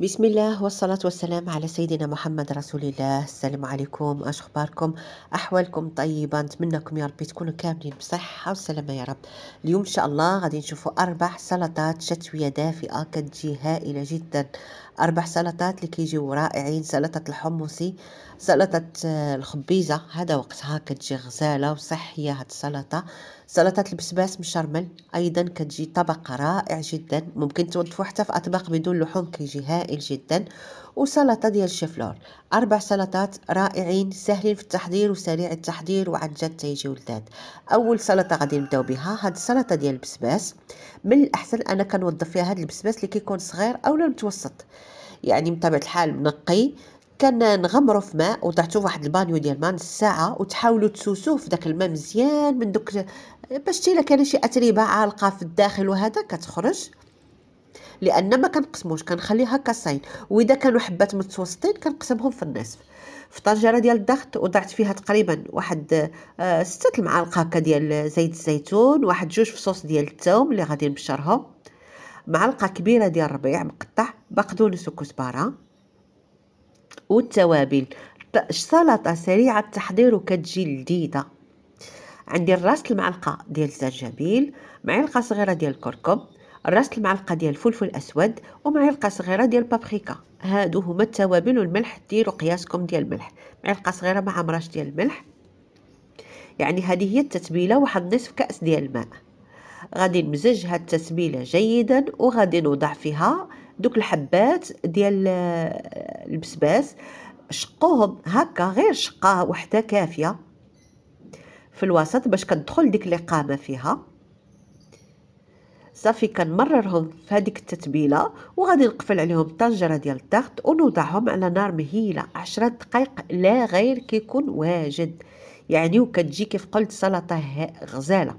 بسم الله والصلاة والسلام على سيدنا محمد رسول الله السلام عليكم اش اخباركم احوالكم طيبة نتمنىكم يا ربي تكونوا كاملين بصحة وسلامة يا رب اليوم ان شاء الله غادي نشوفوا اربع سلطات شتوية دافئة كتجي هائلة جدا اربع سلطات اللي كيجيو رائعين سلطة الحمصي سلطة آه، الخبيزة هذا وقتها كتجي غزالة وصحية هاد السلطة سلطة البسباس مشرمل ايضا كتجي طبق رائع جدا ممكن توظفوا حتى في اطباق بدون لحوم كيجي هائل هائل جدا وسلطة ديال الشفلور أربع سلطات رائعين سهلين في التحضير وسريع التحضير وعن جد تيجي لذات أول سلطة غادي نبداو بها هاد السلطة ديال البسباس من الأحسن أنا كنوظف فيها هاد البسباس اللي كيكون صغير أو المتوسط يعني بطبيعة الحال منقي كنغمرو في ماء في واحد البانيو ديال ما نص ساعه وتحاولوا تسوسوه في داك الماء مزيان من دوك باش تيلا كان شي اتربه عالقه في الداخل وهذا كتخرج لان ما كنقسموش كنخليها كاسين واذا كانوا حبات متوسطين كنقسمهم في النصف في طنجره ديال الضغط وضعت فيها تقريبا واحد آه ستة المعالق هكا ديال زيت الزيتون واحد جوج فصوص ديال الثوم اللي غادي نبشرهم معلقه كبيره ديال الربيع مقطع بقدونس وكزبره والتوابل سلطه سريعه التحضير وكتجي لذيذه عندي الراس المعلقه ديال الزنجبيل معلقه صغيره ديال الكركم راس المعلقه ديال الفلفل الاسود ومعلقه صغيره ديال البابريكا هادو هما التوابل والملح ديروا قياسكم ديال الملح معلقه صغيره مع مراش ديال الملح يعني هذه هي التتبيله واحد نصف كاس ديال الماء غادي نمزج هاد التتبيله جيدا وغادي نوضع فيها دوك الحبات ديال آه، البسباس شقوهم هكا غير شقه وحده كافيه في الوسط باش كتدخل ديك القامه فيها صافي كنمررهم في هذيك التتبيله وغادي نقفل عليهم الطنجره ديال الضغط ونوضعهم على نار مهيله عشرة دقائق لا غير كيكون واجد يعني وكتجي كيف قلت سلطه غزاله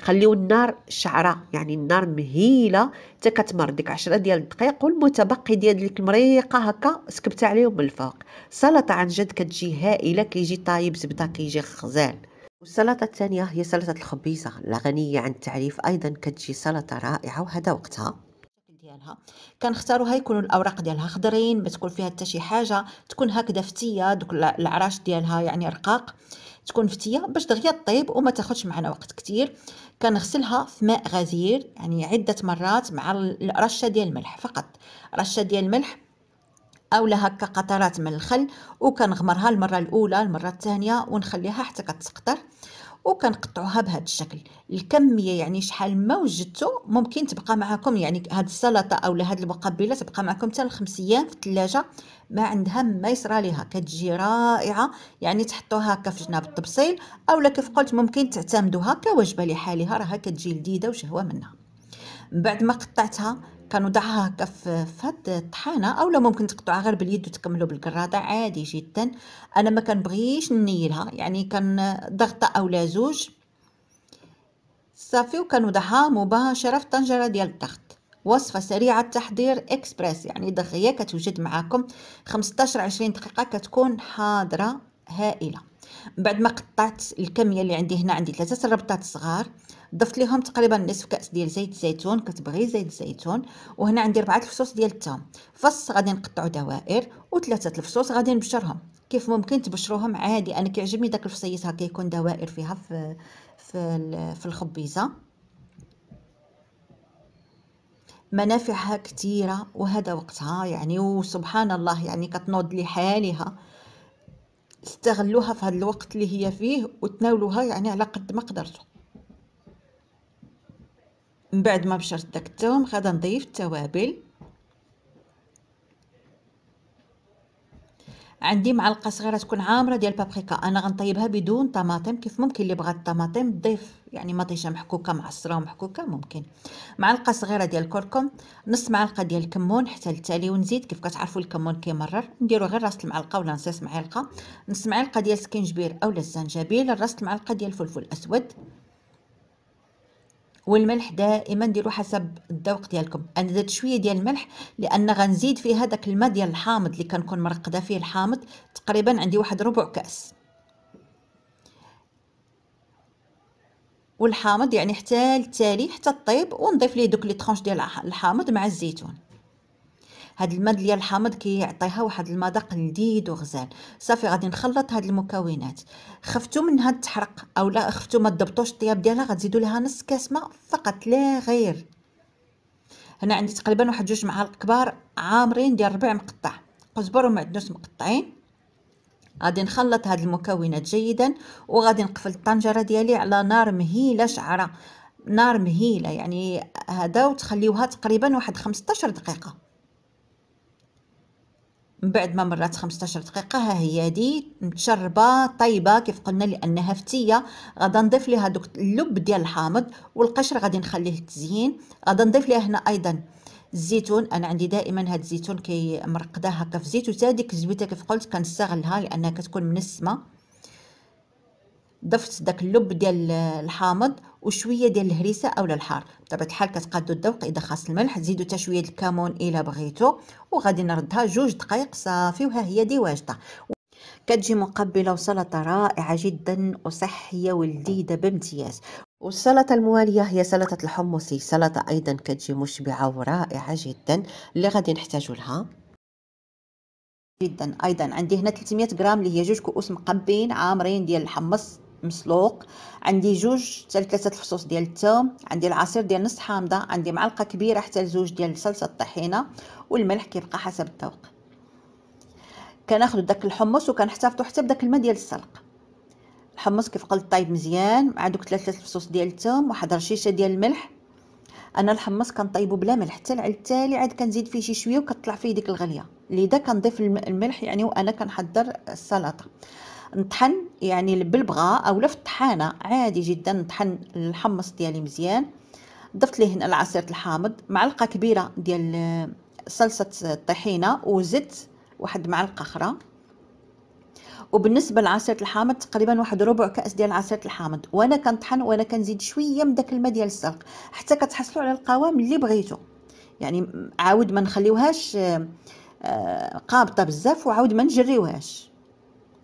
خليو النار شعره يعني النار مهيله حتى كتمر ديك 10 ديال الدقائق والمتبقي ديال ديك المريقه هكا سكبت عليهم من الفوق سلطه عن جد كتجي هائله كيجي طايب زبده كيجي غزال والسلطة الثانية هي سلطة الخبيزة الغنية عن التعريف أيضا كتجي سلطة رائعة وهذا وقتها ديالها كنختاروا يكونوا الاوراق ديالها خضرين ما تكون فيها حتى شي حاجه تكون هكذا فتيه دوك العراش ديالها يعني رقاق تكون فتيه باش دغيا طيب وما تاخذش معنا وقت كتير كنغسلها في ماء غزير يعني عده مرات مع الرشه ديال الملح فقط رشه ديال الملح اولا هكا قطرات من الخل وكنغمرها المره الاولى المره الثانيه ونخليها حتى كتسقطر وكنقطعوها بهذا الشكل الكميه يعني شحال ما وجدتو ممكن تبقى معكم يعني هاد السلطه اولا هاد المقبله تبقى معكم حتى لخمس ايام في الثلاجه ما عندها ما يصرى لها كتجي رائعه يعني تحطوها هكا في جناب الطبسيل اولا كيف قلت ممكن تعتمدوها كوجبه لحالها راها كتجي لذيذه وشهوه منها من بعد ما قطعتها كنوضعها هكا في هاد الطحانه اولا ممكن تقطعها غير باليد وتكملوا بالكراده عادي جدا انا ما كنبغيش نيلها يعني ضغطه اولا زوج صافي وكنوضعها مباشره في الطنجره ديال الضغط وصفه سريعه التحضير اكسبريس يعني دغيا كتوجد معاكم 15 20 دقيقه كتكون حاضره هائله من بعد ما قطعت الكميه اللي عندي هنا عندي ثلاثه الربطات صغار ضفت لهم تقريبا نصف كاس ديال زيت الزيتون كتبغي زيت الزيتون وهنا عندي ربعه الفصوص ديال الثوم فص غادي نقطعو دوائر وثلاثه الفصوص غادي نبشرهم كيف ممكن تبشروهم عادي انا كيعجبني داك الفصيص هكا يكون دوائر فيها في في, في الخبيزه منافعها كثيره وهذا وقتها يعني وسبحان الله يعني كتنوض لحالها استغلوها في هذا الوقت اللي هي فيه وتناولوها يعني على قد ما قدرتو من بعد ما بشرت داك التوم غادا نضيف التوابل عندي معلقه صغيره تكون عامره ديال بابريكا انا غنطيبها بدون طماطم كيف ممكن اللي بغى الطماطم ضيف يعني مطيشه محكوكه معصره ومحكوكه ممكن معلقه صغيره ديال الكركم نص معلقه ديال الكمون حتى للتالي ونزيد كيف كتعرفوا الكمون كيمرر نديرو غير راس المعلقه ولا نصيص معلقه نص معلقه ديال سكنجبير اولا الزنجبيل راس المعلقه ديال الفلفل الاسود والملح دائما ديروا حسب الذوق ديالكم انا درت شويه ديال الملح لان غنزيد فيه هذاك الماء ديال الحامض اللي كنكون مرقده فيه الحامض تقريبا عندي واحد ربع كاس والحامض يعني حتى التالي حتى الطيب ونضيف ليه دوك لي طرونش ديال الحامض مع الزيتون هاد الماء ديال الحامض كيعطيها واحد المذاق لذيذ وغزال صافي غادي نخلط هاد المكونات خفتو منها تحرق اولا خفتو ما تضبطوش الطياب ديالها غتزيدوا لها نص كاس ماء فقط لا غير هنا عندي تقريبا واحد جوج معالق كبار عامرين ديال ربع مقطع قزبر ومعدنوس مقطعين غادي نخلط هاد المكونات جيدا وغادي نقفل الطنجره ديالي على نار مهيله شعره نار مهيله يعني هذا وتخليوها تقريبا واحد 15 دقيقه من بعد ما مرات 15 دقيقه ها هي هادي متشربه طيبه كيف قلنا لانها فتيه غادا نضيف لها دوك اللب ديال الحامض والقشر غادي نخليه تزيين غادا نضيف لها هنا ايضا الزيتون انا عندي دائما هاد الزيتون كيمرقده هكا في زيت وتا ديك الزويته كيف قلت كنستغلها لانها كتكون منسمه ضفت داك اللب ديال الحامض وشويه ديال الهريسه اولا الحار بطبيعه الحال كتقادو الذوق اذا خاص الملح زيدو حتى شويه ديال الكمون الا بغيتو وغادي نردها جوج دقائق صافي وها هي دي واجده كتجي مقبله وسلطه رائعه جدا وصحيه ولذيذه بامتياز والسلطه المواليه هي سلطه الحمصي سلطه ايضا كتجي مشبعه ورائعه جدا اللي غادي نحتاجو لها جدا ايضا عندي هنا 300 غرام اللي هي جوج كؤوس مقبين عامرين ديال الحمص مسلوق عندي جوج حتى ثلاثه الفصوص ديال الثوم عندي العصير ديال نص حامضه عندي معلقه كبيره حتى لجوج ديال صلصه الطحينه والملح كيبقى حسب الذوق كناخذ داك الحمص وكنحتفظوا حتى بداك الماء ديال السلق الحمص كيف قلت طايب مزيان مع دوك ثلاثه الفصوص ديال الثوم واحد رشيشه ديال الملح انا الحمص كنطيبو بلا ملح حتى العلب التالي عاد كنزيد فيه شي شويه وكطلع فيه ديك الغليه لذا كنضيف الملح يعني وانا كنحضر السلطه نطحن يعني بالبغاء اولا في الطحانه عادي جدا نطحن الحمص ديالي مزيان ضفت ليه هنا العصير الحامض معلقه كبيره ديال آه، صلصه الطحينه وزدت واحد معلقه اخرى وبالنسبه لعصير الحامض تقريبا واحد ربع كاس ديال عصير الحامض وانا كنطحن وانا كنزيد شويه من داك الماء ديال السلق حتى كتحصلوا على القوام اللي بغيتو يعني عاود ما نخليوهاش آه، آه، قابطه بزاف وعاود ما نجريوهاش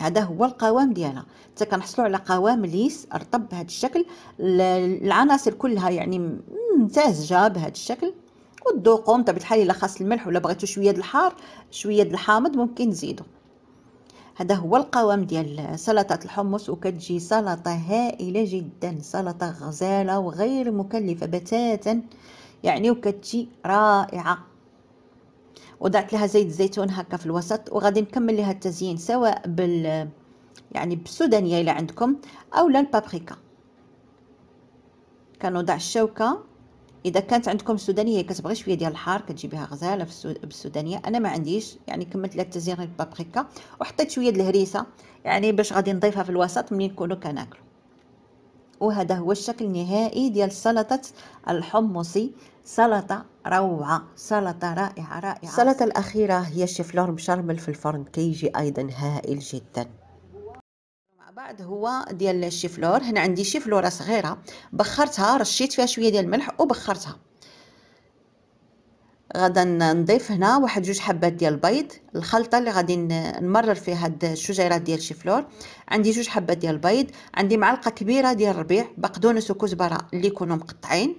هذا هو القوام ديالها حتى كنحصلوا على قوام ليس رطب بهذا الشكل العناصر كلها يعني ممتازجه بهذا الشكل وتذوقوا بطبيعه الحال الا خاص الملح ولا بغيتو شويه د الحار شويه د الحامض ممكن تزيدوا هذا هو القوام ديال سلطه الحمص وكتجي سلطه هائله جدا سلطه غزاله وغير مكلفه بتاتا يعني وكتجي رائعه وضعت لها زيت الزيتون هكا في الوسط وغادي نكمل لها التزيين سواء بال يعني بالسودانيه الا عندكم اولا البابريكا كنوضع الشوكه اذا كانت عندكم سودانية كتبغي شويه ديال الحار كتجيبيها غزاله بالسودانيه انا ما عنديش يعني كملت لها التزيين البابريكا وحطيت شويه د الهريسه يعني باش غادي نضيفها في الوسط منين نكونوا كناكلو وهذا هو الشكل النهائي ديال سلطة الحمصي سلطة روعة سلطة رائعة رائعة السلطة الأخيرة هي الشفلور مشرمل في الفرن كيجي كي أيضا هائل جدا مع بعض هو ديال الشفلور هنا عندي شفلورة صغيرة بخرتها رشيت فيها شوية ديال الملح وبخرتها غدا نضيف هنا واحد جوج حبات ديال البيض الخلطه اللي غادي نمرر فيها هاد الشجيرات ديال الشيفلور عندي جوج حبات ديال البيض عندي معلقه كبيره ديال الربيع بقدونس وكزبره اللي يكونوا مقطعين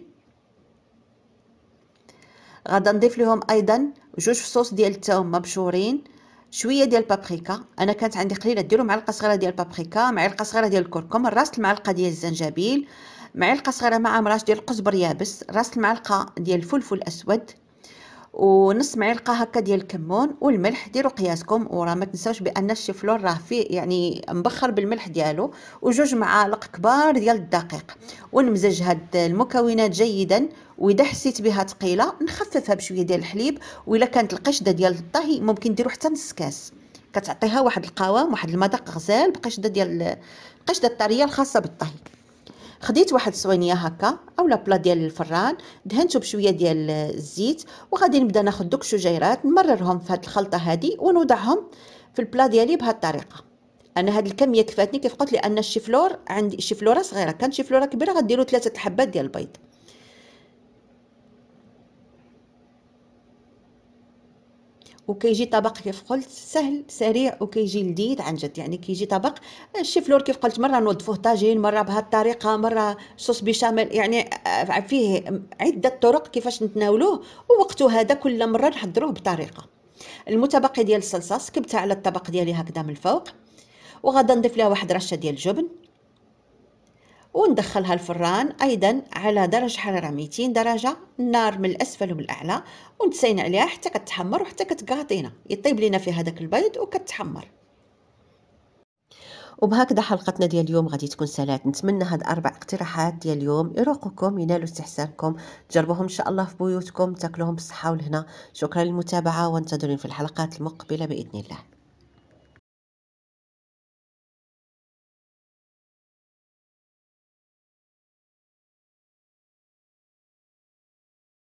غادا نضيف لهم ايضا جوج فصوص ديال التوم مبشورين شويه ديال البابريكا انا كانت عندي قليله ديروا معلقه صغيره ديال البابريكا معلقه صغيره ديال الكركم راس المعلقه ديال الزنجبيل معلقه صغيره مع مراش ديال القزبر يابس راس المعلقه ديال الفلفل الاسود ونص معلقه هكا ديال الكمون والملح ديروا قياسكم وراه ما تنساوش بان الشيفلور راه فيه يعني مبخر بالملح ديالو وجوج معالق كبار ديال الدقيق ونمزج هاد المكونات جيدا واذا حسيت بها ثقيله نخففها بشويه ديال الحليب والا كانت القشده ديال الطهي ممكن ديروا حتى نص كاس كتعطيها واحد القوام واحد المذاق غزال بقشده ديال القشده الطريه الخاصه بالطهي خديت واحد الصوينيه هكا اولا بلا ديال الفران دهنته بشويه ديال الزيت وغادي نبدا ناخذ دوك الشجيرات نمررهم في هاد الخلطه هادي ونوضعهم في البلا ديالي بهاد الطريقه انا هاد الكميه كفاتني كيف قلت لان الشيفلور عندي الشيفلوره صغيره كان شيفلوره كبيره غديروا ثلاثه الحبات ديال البيض وكيجي طبق كيف قلت سهل سريع وكيجي لذيذ عن جد يعني كيجي طبق الشيفلور كيف قلت مره نوظفوه طاجين مره بهذه الطريقه مره صوص بشاميل يعني آه، فيه عده طرق كيفاش نتناولوه ووقته هذا كل مره نحضروه بطريقه المتبقي ديال الصلصه سكبتها على الطبق ديالي هكذا من الفوق وغادا نضيف لها واحد رشه ديال الجبن وندخلها الفران أيضا على درجة حرارة 200 درجة النار من الأسفل ومن الاعلى ونتسينا عليها حتى كتحمر وحتى كتقاطينا يطيب لينا في هذاك البيض وكتحمر وبهكذا حلقتنا ديال اليوم غادي تكون سالات نتمنى هاد اربع اقتراحات ديال اليوم يروقكم ينالوا استحسانكم تجربوهم ان شاء الله في بيوتكم تاكلوهم بالصحه والهنا شكرا للمتابعه وانتظروني في الحلقات المقبله باذن الله